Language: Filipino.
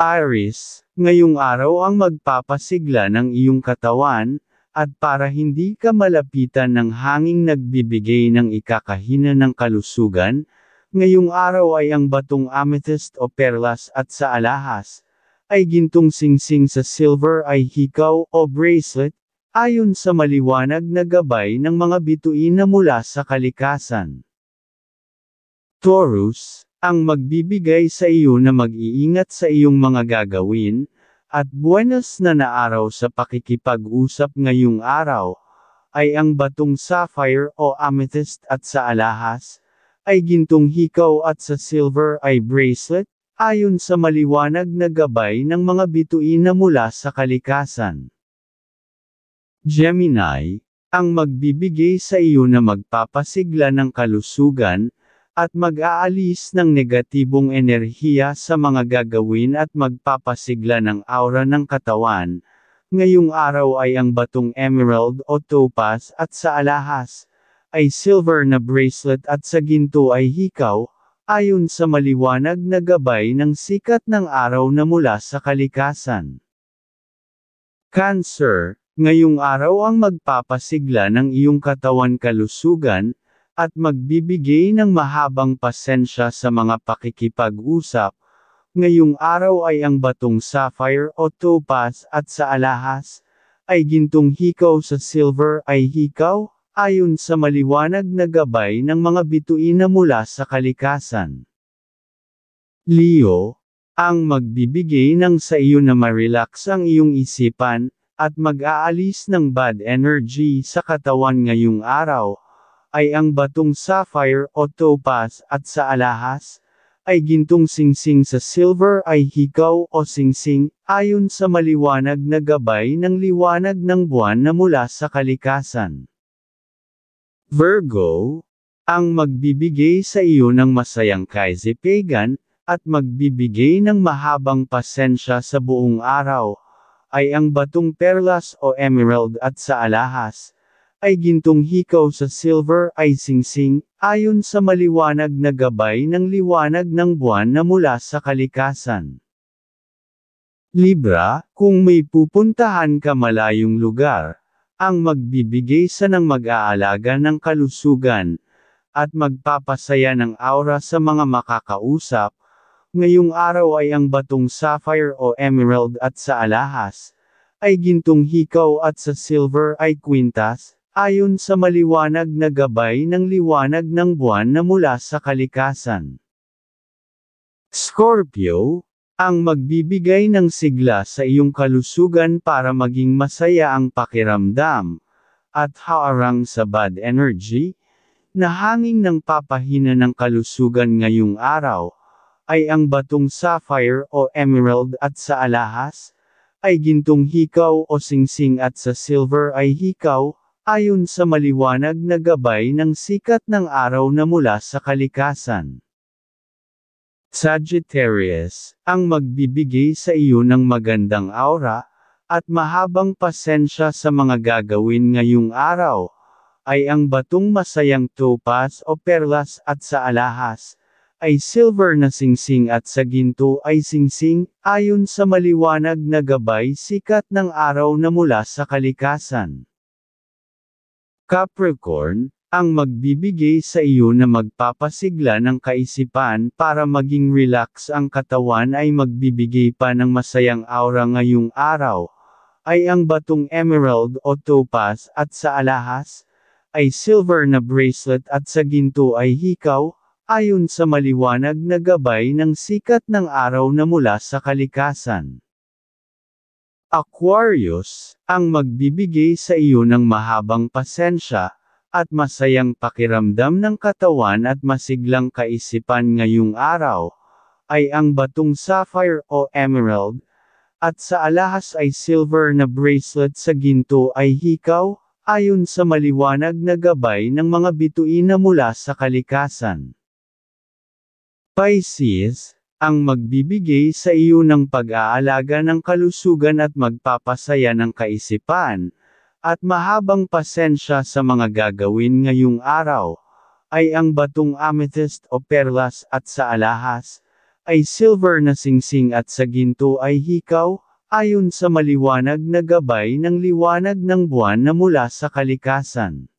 Aris, ngayong araw ang magpapasigla ng iyong katawan, at para hindi ka malapitan ng hanging nagbibigay ng ikakahina ng kalusugan, ngayong araw ay ang batong amethyst o perlas at sa alahas, ay gintong singsing sa silver ay hikaw o bracelet, ayon sa maliwanag na gabay ng mga bituin na mula sa kalikasan. Taurus, ang magbibigay sa iyo na mag-iingat sa iyong mga gagawin, at buenas na naaraw sa pakikipag-usap ngayong araw, ay ang batong sapphire o amethyst at sa alahas, ay gintong hikaw at sa silver ay bracelet, ayon sa maliwanag na gabay ng mga bituin na mula sa kalikasan. Gemini, ang magbibigay sa iyo na magpapasigla ng kalusugan, at mag-aalis ng negatibong enerhiya sa mga gagawin at magpapasigla ng aura ng katawan. Ngayong araw ay ang batong emerald o topaz at sa alahas ay silver na bracelet at sa ginto ay hikaw, ayon sa maliwanag na gabay ng sikat ng araw na mula sa kalikasan. Cancer, ngayong araw ang magpapasigla ng iyong katawan kalusugan, at magbibigay ng mahabang pasensya sa mga pakikipag-usap. Ngayong araw ay ang batong sapphire o topaz at sa alahas, ay gintong hikaw sa silver ay hikaw, ayon sa maliwanag na gabay ng mga bituin na mula sa kalikasan. Leo, ang magbibigay ng sa iyo na ma-relax ang iyong isipan, at mag-aalis ng bad energy sa katawan ngayong araw, ay ang batong sapphire o topaz at sa alahas, ay gintong singsing sa silver ay higaw o singsing, ayon sa maliwanag na gabay ng liwanag ng buwan na mula sa kalikasan. Virgo, ang magbibigay sa iyo ng masayang kaizipagan, at magbibigay ng mahabang pasensya sa buong araw, ay ang batong perlas o emerald at sa alahas, ay gintong hikaw sa silver ay singsing, ayon sa maliwanag na gabay ng liwanag ng buwan na mula sa kalikasan. Libra, kung may pupuntahan ka malayong lugar, ang magbibigay sa ng mag-aalaga ng kalusugan, at magpapasaya ng aura sa mga makakausap, ngayong araw ay ang batong sapphire o emerald at sa alahas, ay gintong hikaw at sa silver ay quintas, Ayon sa maliwanag na gabay ng liwanag ng buwan na mula sa kalikasan. Scorpio, ang magbibigay ng sigla sa iyong kalusugan para maging masaya ang pakiramdam, at haarang sa bad energy, na hangin ng papahina ng kalusugan ngayong araw, ay ang batong sapphire o emerald at sa alahas, ay gintong hikaw o singsing at sa silver ay hikaw, ayon sa maliwanag na gabay ng sikat ng araw na mula sa kalikasan. Sagittarius, ang magbibigay sa iyo ng magandang aura, at mahabang pasensya sa mga gagawin ngayong araw, ay ang batong masayang topaz o perlas at sa alahas, ay silver na singsing at sa ginto ay singsing, ayon sa maliwanag na gabay sikat ng araw na mula sa kalikasan. Capricorn, ang magbibigay sa iyo na magpapasigla ng kaisipan para maging relax ang katawan ay magbibigay pa ng masayang aura ngayong araw, ay ang batong emerald o topaz at sa alahas, ay silver na bracelet at sa ginto ay hikaw, ayon sa maliwanag na gabay ng sikat ng araw na mula sa kalikasan. Aquarius, ang magbibigay sa iyo ng mahabang pasensya, at masayang pakiramdam ng katawan at masiglang kaisipan ngayong araw, ay ang batong sapphire o emerald, at sa alahas ay silver na bracelet sa ginto ay hikaw, ayon sa maliwanag na gabay ng mga bituin na mula sa kalikasan. Pisces, ang magbibigay sa iyo ng pag-aalaga ng kalusugan at magpapasaya ng kaisipan, at mahabang pasensya sa mga gagawin ngayong araw, ay ang batong amethyst o perlas at sa alahas, ay silver na singsing at sa ginto ay hikaw, ayon sa maliwanag na gabay ng liwanag ng buwan na mula sa kalikasan.